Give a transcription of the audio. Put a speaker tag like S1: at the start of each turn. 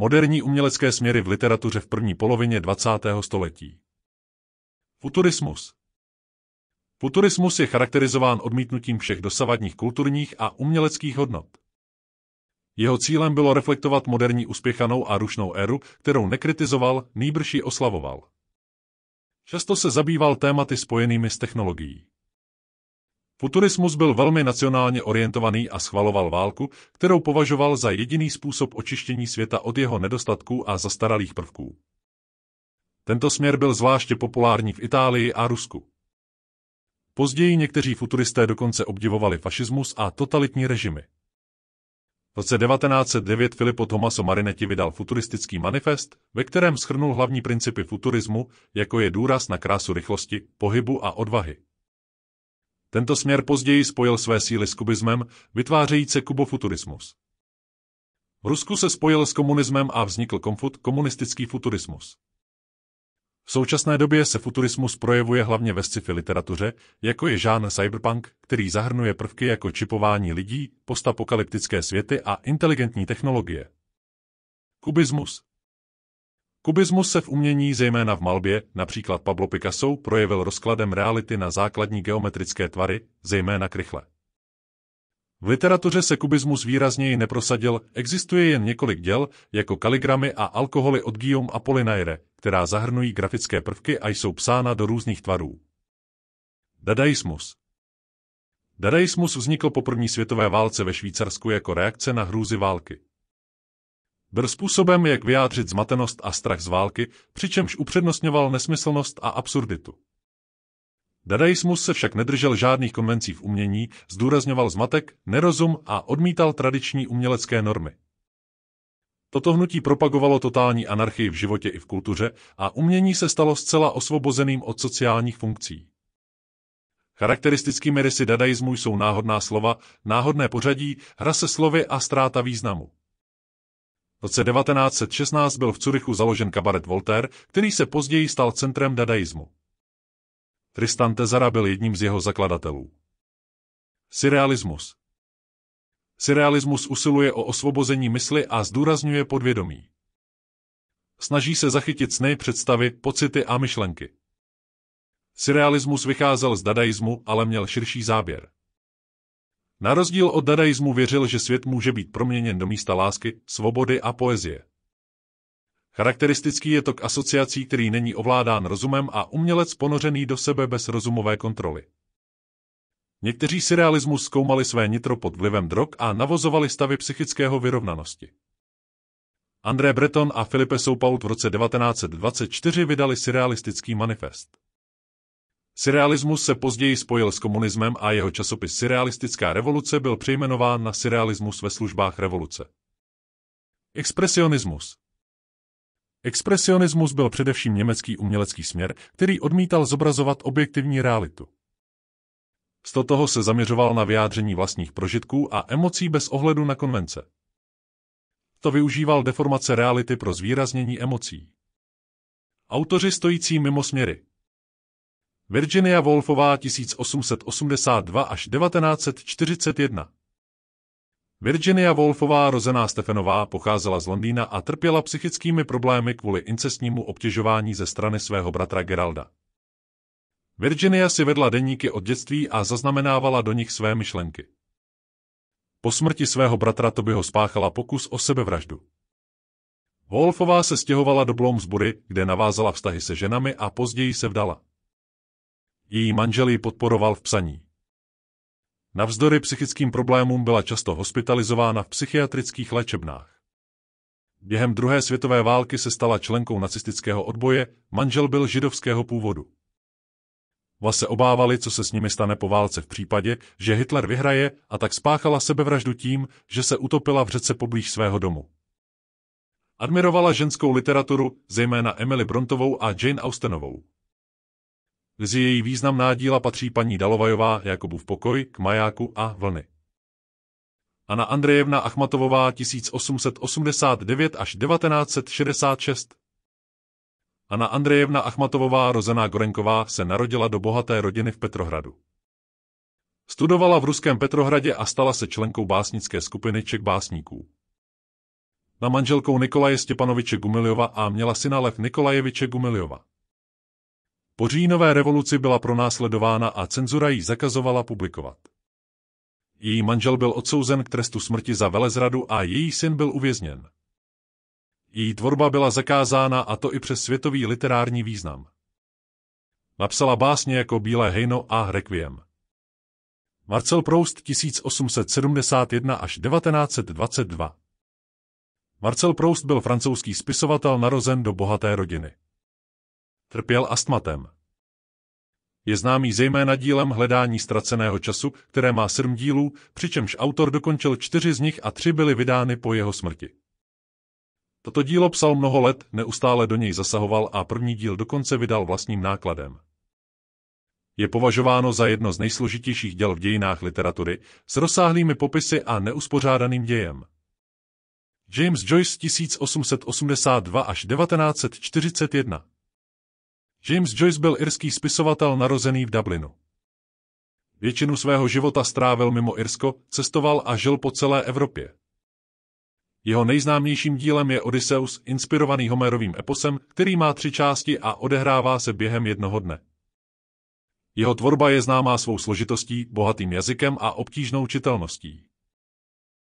S1: Moderní umělecké směry v literatuře v první polovině 20. století. Futurismus Futurismus je charakterizován odmítnutím všech dosavadních kulturních a uměleckých hodnot. Jeho cílem bylo reflektovat moderní uspěchanou a rušnou éru, kterou nekritizoval, nýbrž ji oslavoval. Často se zabýval tématy spojenými s technologií. Futurismus byl velmi nacionálně orientovaný a schvaloval válku, kterou považoval za jediný způsob očištění světa od jeho nedostatků a zastaralých prvků. Tento směr byl zvláště populární v Itálii a Rusku. Později někteří futuristé dokonce obdivovali fašismus a totalitní režimy. V roce 1909 Filippo Tommaso Marinetti vydal futuristický manifest, ve kterém schrnul hlavní principy futurismu, jako je důraz na krásu rychlosti, pohybu a odvahy. Tento směr později spojil své síly s kubismem, vytvářejíce kubofuturismus. V Rusku se spojil s komunismem a vznikl komfut komunistický futurismus. V současné době se futurismus projevuje hlavně ve sci-fi literatuře, jako je žán cyberpunk, který zahrnuje prvky jako čipování lidí, postapokalyptické světy a inteligentní technologie. Kubismus, Kubismus se v umění, zejména v malbě, například Pablo Picasso, projevil rozkladem reality na základní geometrické tvary, zejména krychle. V literatuře se kubismus výrazněji neprosadil, existuje jen několik děl, jako kaligramy a alkoholy od Guillaume Apollinaire, která zahrnují grafické prvky a jsou psána do různých tvarů. Dadaismus Dadaismus vznikl po první světové válce ve Švýcarsku jako reakce na hrůzy války. Byl způsobem, jak vyjádřit zmatenost a strach z války, přičemž upřednostňoval nesmyslnost a absurditu. Dadaismus se však nedržel žádných konvencí v umění, zdůrazňoval zmatek, nerozum a odmítal tradiční umělecké normy. Toto hnutí propagovalo totální anarchii v životě i v kultuře a umění se stalo zcela osvobozeným od sociálních funkcí. Charakteristickými rysy dadaismu jsou náhodná slova, náhodné pořadí, hra se slovy a ztráta významu. V roce 1916 byl v Curychu založen kabaret Voltaire, který se později stal centrem dadaismu. Tristan Tezara byl jedním z jeho zakladatelů. Syrealismus Syrealismus usiluje o osvobození mysli a zdůrazňuje podvědomí. Snaží se zachytit sny, představy, pocity a myšlenky. Syrealismus vycházel z dadaismu, ale měl širší záběr. Na rozdíl od dadaismu věřil, že svět může být proměněn do místa lásky, svobody a poezie. Charakteristický je tok asociací, který není ovládán rozumem a umělec ponořený do sebe bez rozumové kontroly. Někteří si realismus zkoumali své nitro pod vlivem drog a navozovali stavy psychického vyrovnanosti. André Breton a Filipe Soupaut v roce 1924 vydali surrealistický manifest. Surrealismus se později spojil s komunismem a jeho časopis Surrealistická revoluce byl přejmenován na Surrealismus ve službách revoluce. Expresionismus Expresionismus byl především německý umělecký směr, který odmítal zobrazovat objektivní realitu. Z toho se zaměřoval na vyjádření vlastních prožitků a emocí bez ohledu na konvence. To využíval deformace reality pro zvýraznění emocí. Autoři stojící mimo směry Virginia Woolfová 1882 až 1941 Virginia Woolfová, rozená Stefanová, pocházela z Londýna a trpěla psychickými problémy kvůli incestnímu obtěžování ze strany svého bratra Geralda. Virginia si vedla deníky od dětství a zaznamenávala do nich své myšlenky. Po smrti svého bratra to ho spáchala pokus o sebevraždu. Wolfová se stěhovala do Bloomsbury, kde navázala vztahy se ženami a později se vdala její manžel ji podporoval v psaní. Navzdory psychickým problémům byla často hospitalizována v psychiatrických léčebnách. Během druhé světové války se stala členkou nacistického odboje, manžel byl židovského původu. Vla se obávali, co se s nimi stane po válce v případě, že Hitler vyhraje a tak spáchala sebevraždu tím, že se utopila v řece poblíž svého domu. Admirovala ženskou literaturu, zejména Emily Brontovou a Jane Austenovou. Mezi její významná díla patří paní Dalovajová Jakobův pokoj k majáku a vlny. Anna Andrejevna Achmatovová 1889 až 1966 Anna Andrejevna Achmatovová, rozená Gorenková, se narodila do bohaté rodiny v Petrohradu. Studovala v ruském Petrohradě a stala se členkou básnické skupiny Čech básníků. Na manželkou Nikolaje Stěpanoviče Gumiliova a měla syna Lev Nikolajeviče Gumiliova. Po říjnové revoluci byla pronásledována a cenzura jí zakazovala publikovat. Její manžel byl odsouzen k trestu smrti za velezradu a její syn byl uvězněn. Její tvorba byla zakázána a to i přes světový literární význam. Napsala básně jako Bílé hejno a Requiem. Marcel Proust 1871 až 1922 Marcel Proust byl francouzský spisovatel narozen do bohaté rodiny. Trpěl astmatem. Je známý zejména dílem Hledání ztraceného času, které má sedm dílů, přičemž autor dokončil čtyři z nich a tři byly vydány po jeho smrti. Toto dílo psal mnoho let, neustále do něj zasahoval a první díl dokonce vydal vlastním nákladem. Je považováno za jedno z nejsložitějších děl v dějinách literatury s rozsáhlými popisy a neuspořádaným dějem. James Joyce 1882 až 1941 James Joyce byl irský spisovatel narozený v Dublinu. Většinu svého života strávil mimo Irsko, cestoval a žil po celé Evropě. Jeho nejznámějším dílem je Odysseus, inspirovaný Homerovým eposem, který má tři části a odehrává se během jednoho dne. Jeho tvorba je známá svou složitostí, bohatým jazykem a obtížnou čitelností.